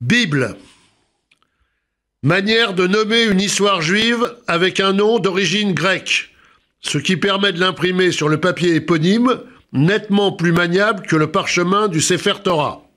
Bible. Manière de nommer une histoire juive avec un nom d'origine grecque, ce qui permet de l'imprimer sur le papier éponyme, nettement plus maniable que le parchemin du Sefer Torah.